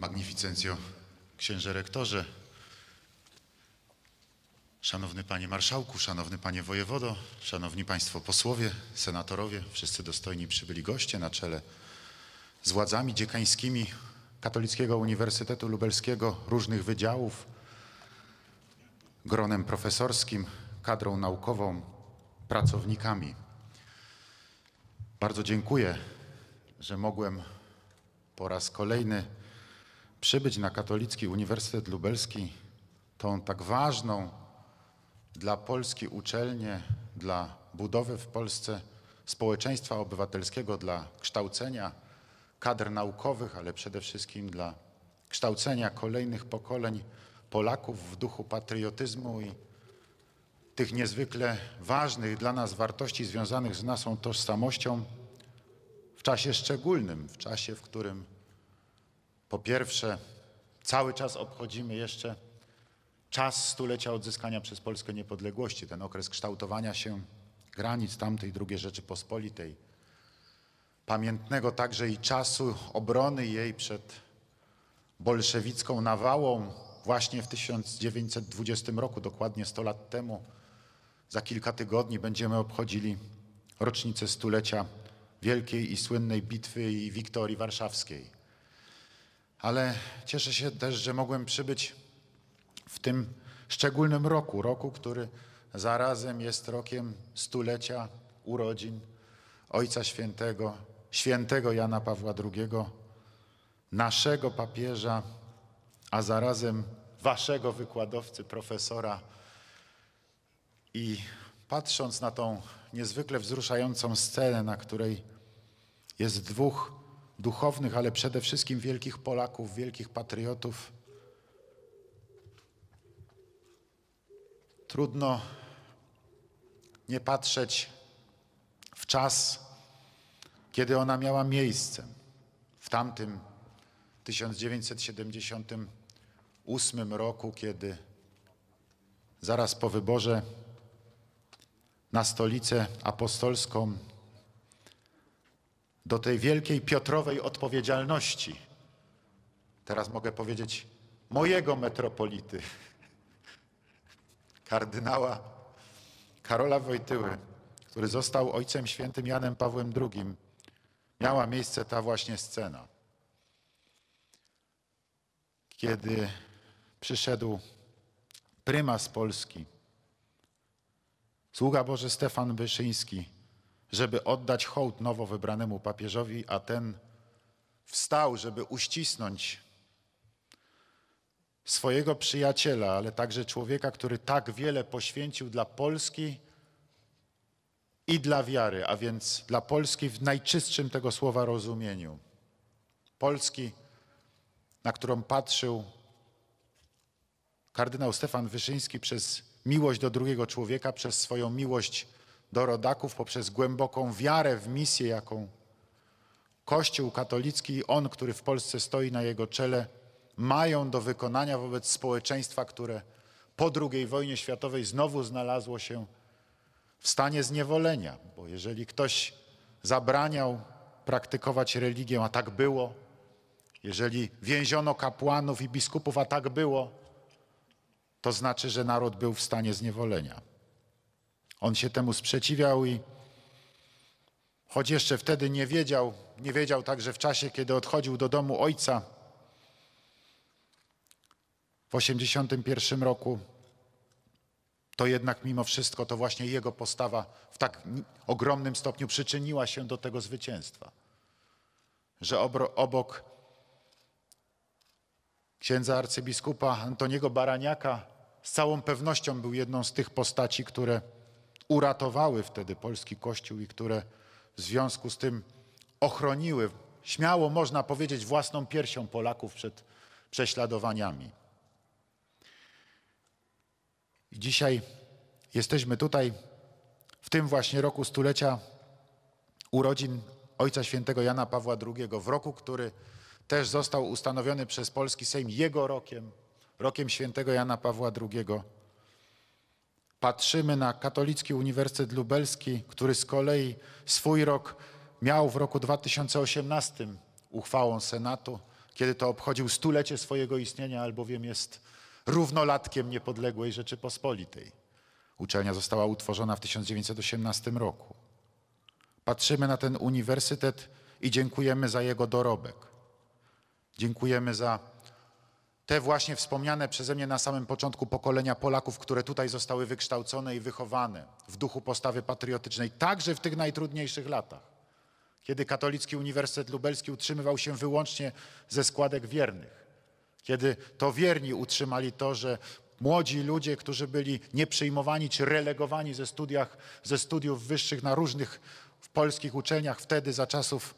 Magnificencjo księże rektorze, szanowny panie marszałku, szanowny panie wojewodo, szanowni państwo posłowie, senatorowie, wszyscy dostojni przybyli goście na czele z władzami dziekańskimi Katolickiego Uniwersytetu Lubelskiego, różnych wydziałów, gronem profesorskim, kadrą naukową, pracownikami. Bardzo dziękuję, że mogłem po raz kolejny przybyć na Katolicki Uniwersytet Lubelski, tą tak ważną dla Polski uczelnię, dla budowy w Polsce społeczeństwa obywatelskiego, dla kształcenia kadr naukowych, ale przede wszystkim dla kształcenia kolejnych pokoleń Polaków w duchu patriotyzmu i tych niezwykle ważnych dla nas wartości związanych z naszą tożsamością w czasie szczególnym, w czasie, w którym po pierwsze, cały czas obchodzimy jeszcze czas stulecia odzyskania przez Polskę niepodległości, ten okres kształtowania się granic tamtej II Rzeczypospolitej, pamiętnego także i czasu obrony jej przed bolszewicką nawałą właśnie w 1920 roku, dokładnie 100 lat temu. Za kilka tygodni będziemy obchodzili rocznicę stulecia wielkiej i słynnej bitwy i wiktorii warszawskiej ale cieszę się też, że mogłem przybyć w tym szczególnym roku, roku, który zarazem jest rokiem stulecia urodzin Ojca Świętego, świętego Jana Pawła II, naszego papieża, a zarazem waszego wykładowcy, profesora. I patrząc na tą niezwykle wzruszającą scenę, na której jest dwóch duchownych, ale przede wszystkim wielkich Polaków, wielkich patriotów. Trudno nie patrzeć w czas, kiedy ona miała miejsce, w tamtym 1978 roku, kiedy zaraz po wyborze na stolicę apostolską do tej wielkiej Piotrowej odpowiedzialności. Teraz mogę powiedzieć mojego metropolity, kardynała Karola Wojtyły, który został ojcem świętym Janem Pawłem II, miała miejsce ta właśnie scena. Kiedy przyszedł prymas Polski, sługa Boży Stefan Wyszyński, żeby oddać hołd nowo wybranemu papieżowi, a ten wstał, żeby uścisnąć swojego przyjaciela, ale także człowieka, który tak wiele poświęcił dla Polski i dla wiary, a więc dla Polski w najczystszym tego słowa rozumieniu. Polski, na którą patrzył kardynał Stefan Wyszyński przez miłość do drugiego człowieka, przez swoją miłość do rodaków poprzez głęboką wiarę w misję, jaką Kościół katolicki i on, który w Polsce stoi na jego czele, mają do wykonania wobec społeczeństwa, które po II wojnie światowej znowu znalazło się w stanie zniewolenia. Bo jeżeli ktoś zabraniał praktykować religię, a tak było, jeżeli więziono kapłanów i biskupów, a tak było, to znaczy, że naród był w stanie zniewolenia. On się temu sprzeciwiał i choć jeszcze wtedy nie wiedział, nie wiedział także w czasie, kiedy odchodził do domu ojca w 81 roku, to jednak mimo wszystko to właśnie jego postawa w tak ogromnym stopniu przyczyniła się do tego zwycięstwa. Że obok księdza arcybiskupa Antoniego Baraniaka z całą pewnością był jedną z tych postaci, które uratowały wtedy polski Kościół i które w związku z tym ochroniły, śmiało można powiedzieć, własną piersią Polaków przed prześladowaniami. I dzisiaj jesteśmy tutaj w tym właśnie roku stulecia urodzin Ojca Świętego Jana Pawła II, w roku, który też został ustanowiony przez polski Sejm jego rokiem, rokiem Świętego Jana Pawła II. Patrzymy na Katolicki Uniwersytet Lubelski, który z kolei swój rok miał w roku 2018 uchwałą Senatu, kiedy to obchodził stulecie swojego istnienia, albowiem jest równolatkiem niepodległej Rzeczypospolitej. Uczelnia została utworzona w 1918 roku. Patrzymy na ten uniwersytet i dziękujemy za jego dorobek. Dziękujemy za te właśnie wspomniane przeze mnie na samym początku pokolenia Polaków, które tutaj zostały wykształcone i wychowane w duchu postawy patriotycznej, także w tych najtrudniejszych latach, kiedy Katolicki Uniwersytet Lubelski utrzymywał się wyłącznie ze składek wiernych, kiedy to wierni utrzymali to, że młodzi ludzie, którzy byli nieprzyjmowani czy relegowani ze, studiach, ze studiów wyższych na różnych w polskich uczelniach wtedy za czasów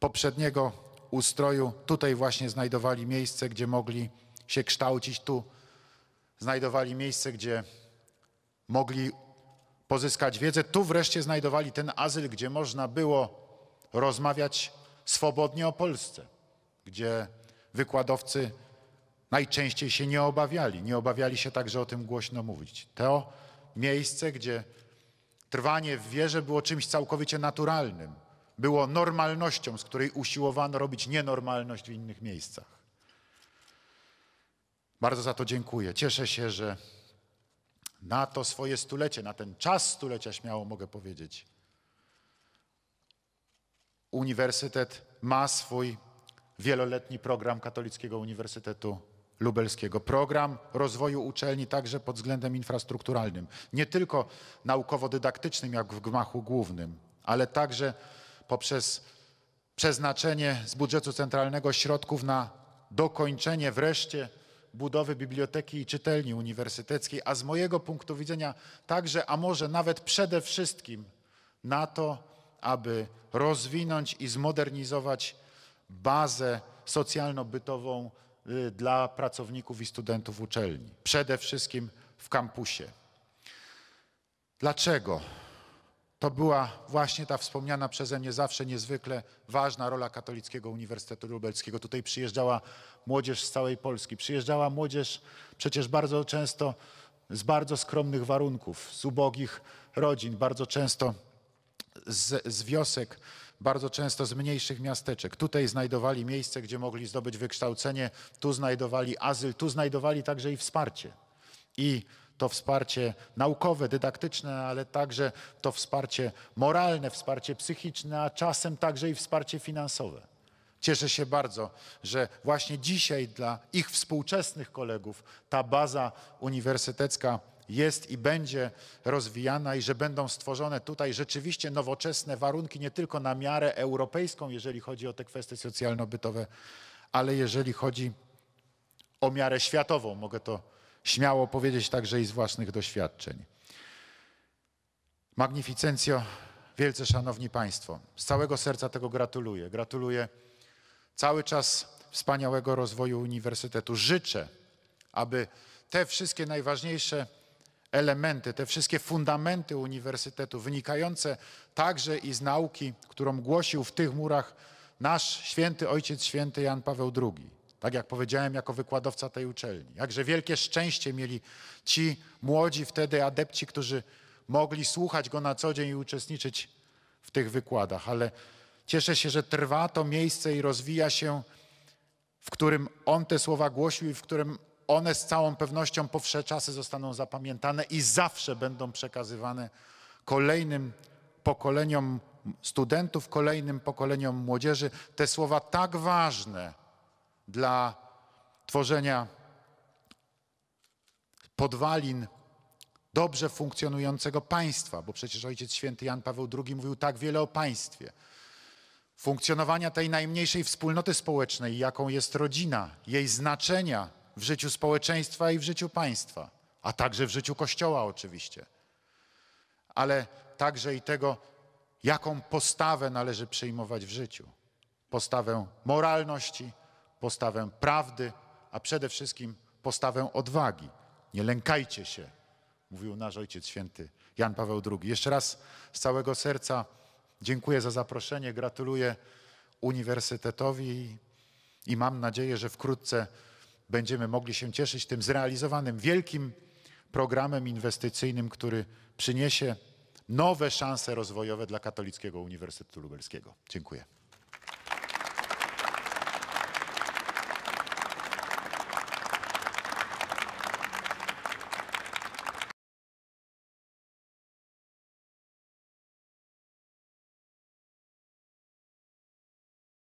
poprzedniego ustroju. Tutaj właśnie znajdowali miejsce, gdzie mogli się kształcić, tu znajdowali miejsce, gdzie mogli pozyskać wiedzę, tu wreszcie znajdowali ten azyl, gdzie można było rozmawiać swobodnie o Polsce, gdzie wykładowcy najczęściej się nie obawiali, nie obawiali się także o tym głośno mówić. To miejsce, gdzie trwanie w wierze było czymś całkowicie naturalnym, było normalnością, z której usiłowano robić nienormalność w innych miejscach. Bardzo za to dziękuję. Cieszę się, że na to swoje stulecie, na ten czas stulecia, śmiało mogę powiedzieć, uniwersytet ma swój wieloletni program Katolickiego Uniwersytetu Lubelskiego. Program rozwoju uczelni także pod względem infrastrukturalnym, nie tylko naukowo-dydaktycznym, jak w gmachu głównym, ale także poprzez przeznaczenie z budżetu centralnego środków na dokończenie wreszcie budowy biblioteki i czytelni uniwersyteckiej, a z mojego punktu widzenia także, a może nawet przede wszystkim na to, aby rozwinąć i zmodernizować bazę socjalno-bytową y, dla pracowników i studentów uczelni, przede wszystkim w kampusie. Dlaczego? To była właśnie ta wspomniana przeze mnie zawsze niezwykle ważna rola Katolickiego Uniwersytetu Lubelskiego. Tutaj przyjeżdżała młodzież z całej Polski. Przyjeżdżała młodzież przecież bardzo często z bardzo skromnych warunków, z ubogich rodzin, bardzo często z, z wiosek, bardzo często z mniejszych miasteczek. Tutaj znajdowali miejsce, gdzie mogli zdobyć wykształcenie, tu znajdowali azyl, tu znajdowali także i wsparcie. I to wsparcie naukowe, dydaktyczne, ale także to wsparcie moralne, wsparcie psychiczne, a czasem także i wsparcie finansowe. Cieszę się bardzo, że właśnie dzisiaj dla ich współczesnych kolegów ta baza uniwersytecka jest i będzie rozwijana i że będą stworzone tutaj rzeczywiście nowoczesne warunki, nie tylko na miarę europejską, jeżeli chodzi o te kwestie socjalno-bytowe, ale jeżeli chodzi o miarę światową, mogę to śmiało powiedzieć także i z własnych doświadczeń. Magnificencjo, wielce szanowni Państwo, z całego serca tego gratuluję. Gratuluję cały czas wspaniałego rozwoju uniwersytetu. Życzę, aby te wszystkie najważniejsze elementy, te wszystkie fundamenty uniwersytetu, wynikające także i z nauki, którą głosił w tych murach nasz święty ojciec święty Jan Paweł II, tak jak powiedziałem, jako wykładowca tej uczelni. Jakże wielkie szczęście mieli ci młodzi wtedy adepci, którzy mogli słuchać go na co dzień i uczestniczyć w tych wykładach, ale cieszę się, że trwa to miejsce i rozwija się, w którym on te słowa głosił i w którym one z całą pewnością po wsze czasy zostaną zapamiętane i zawsze będą przekazywane kolejnym pokoleniom studentów, kolejnym pokoleniom młodzieży. Te słowa tak ważne, dla tworzenia podwalin dobrze funkcjonującego państwa, bo przecież Ojciec Święty Jan Paweł II mówił tak wiele o państwie. Funkcjonowania tej najmniejszej wspólnoty społecznej, jaką jest rodzina, jej znaczenia w życiu społeczeństwa i w życiu państwa, a także w życiu Kościoła oczywiście, ale także i tego, jaką postawę należy przyjmować w życiu postawę moralności, postawę prawdy, a przede wszystkim postawę odwagi. Nie lękajcie się, mówił nasz Ojciec Święty Jan Paweł II. Jeszcze raz z całego serca dziękuję za zaproszenie, gratuluję Uniwersytetowi i mam nadzieję, że wkrótce będziemy mogli się cieszyć tym zrealizowanym wielkim programem inwestycyjnym, który przyniesie nowe szanse rozwojowe dla Katolickiego Uniwersytetu Lubelskiego. Dziękuję.